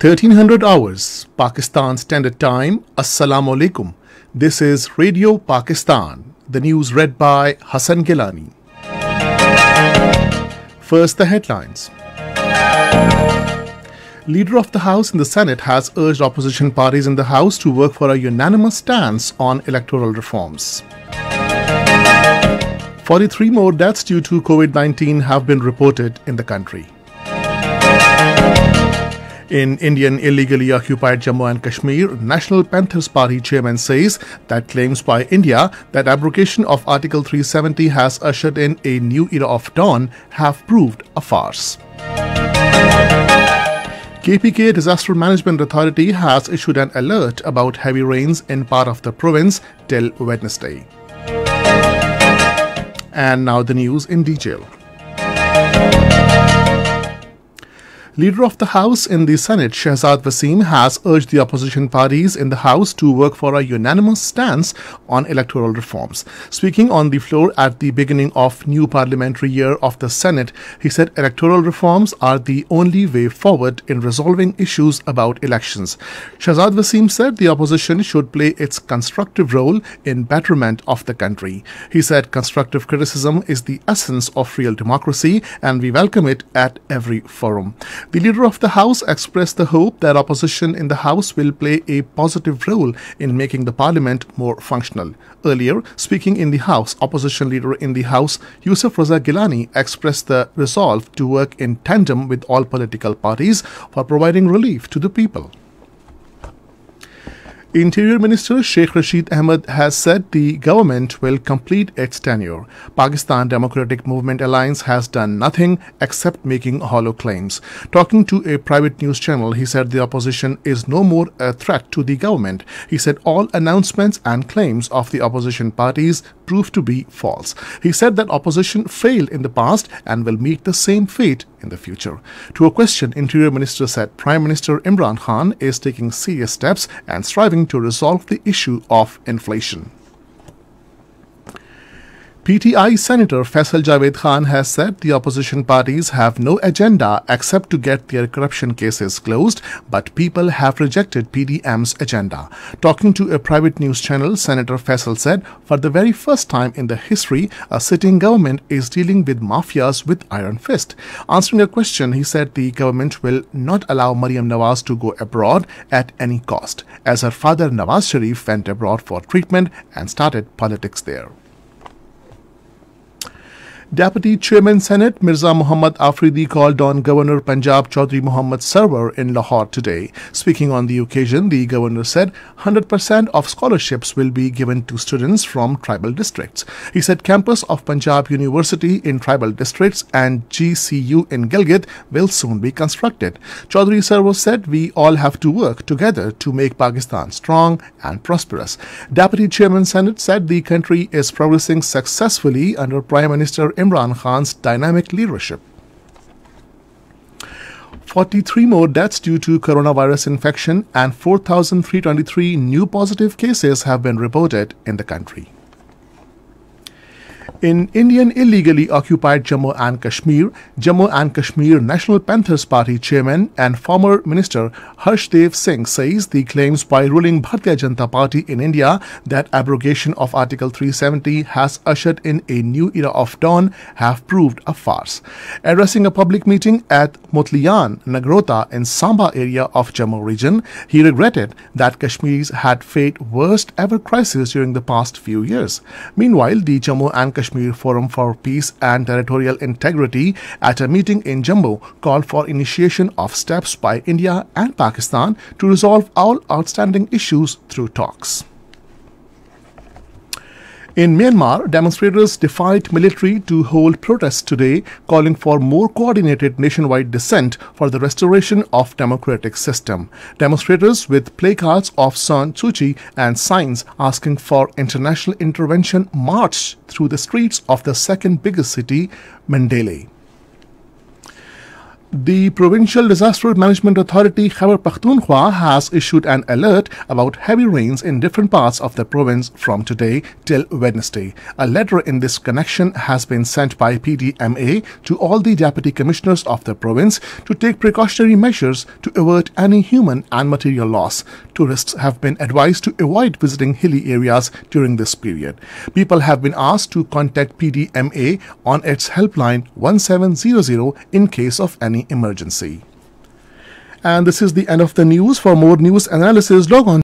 1300 hours Pakistan Standard Time. Assalamu alaikum. This is Radio Pakistan. The news read by Hassan Gilani. First, the headlines. Leader of the House in the Senate has urged opposition parties in the House to work for a unanimous stance on electoral reforms. 43 more deaths due to COVID 19 have been reported in the country. In Indian illegally occupied Jammu and Kashmir, National Panthers Party chairman says that claims by India that abrogation of Article 370 has ushered in a new era of dawn have proved a farce. KPK Disaster Management Authority has issued an alert about heavy rains in part of the province till Wednesday. And now the news in detail. Leader of the House in the Senate, Shahzad Wasim, has urged the opposition parties in the House to work for a unanimous stance on electoral reforms. Speaking on the floor at the beginning of new parliamentary year of the Senate, he said electoral reforms are the only way forward in resolving issues about elections. Shahzad Wasim said the opposition should play its constructive role in betterment of the country. He said constructive criticism is the essence of real democracy and we welcome it at every forum. The Leader of the House expressed the hope that opposition in the House will play a positive role in making the Parliament more functional. Earlier, speaking in the House, opposition leader in the House, Yusuf Raza Gilani, expressed the resolve to work in tandem with all political parties for providing relief to the people. Interior Minister Sheikh Rashid Ahmed has said the government will complete its tenure. Pakistan Democratic Movement Alliance has done nothing except making hollow claims. Talking to a private news channel, he said the opposition is no more a threat to the government. He said all announcements and claims of the opposition parties prove to be false. He said that opposition failed in the past and will meet the same fate in the future. To a question, Interior Minister said Prime Minister Imran Khan is taking serious steps and striving to resolve the issue of inflation. PTI Senator Faisal Javed Khan has said the opposition parties have no agenda except to get their corruption cases closed, but people have rejected PDM's agenda. Talking to a private news channel, Senator Faisal said, for the very first time in the history, a sitting government is dealing with mafias with iron fist. Answering a question, he said the government will not allow Mariam Nawaz to go abroad at any cost, as her father Nawaz Sharif went abroad for treatment and started politics there. Deputy Chairman Senate Mirza Muhammad Afridi called on Governor Punjab Chaudhry Muhammad Sarwar in Lahore today. Speaking on the occasion, the governor said 100% of scholarships will be given to students from tribal districts. He said campus of Punjab University in tribal districts and GCU in Gilgit will soon be constructed. Chaudhry Sarwar said we all have to work together to make Pakistan strong and prosperous. Deputy Chairman Senate said the country is progressing successfully under Prime Minister Imran Khan's dynamic leadership. 43 more deaths due to coronavirus infection and 4,323 new positive cases have been reported in the country. In Indian illegally occupied Jammu and Kashmir, Jammu and Kashmir National Panthers Party chairman and former minister Harshdev Singh says the claims by ruling Bharatiya Janata Party in India that abrogation of Article 370 has ushered in a new era of dawn have proved a farce. Addressing a public meeting at Motliyan, Nagrota in Samba area of Jammu region, he regretted that Kashmiris had faced worst ever crisis during the past few years. Meanwhile, the Jammu and Kashmir Forum for Peace and Territorial Integrity at a meeting in Jammu called for initiation of steps by India and Pakistan to resolve all outstanding issues through talks. In Myanmar, demonstrators defied military to hold protests today, calling for more coordinated nationwide dissent for the restoration of democratic system. Demonstrators with placards of San Suu Kyi and signs asking for international intervention marched through the streets of the second biggest city, Mandalay. The Provincial Disaster Management Authority Khyber Pakhtunkhwa has issued an alert about heavy rains in different parts of the province from today till Wednesday. A letter in this connection has been sent by PDMA to all the deputy commissioners of the province to take precautionary measures to avert any human and material loss. Tourists have been advised to avoid visiting hilly areas during this period. People have been asked to contact PDMA on its helpline 1700 in case of any any emergency. And this is the end of the news. For more news analysis, log on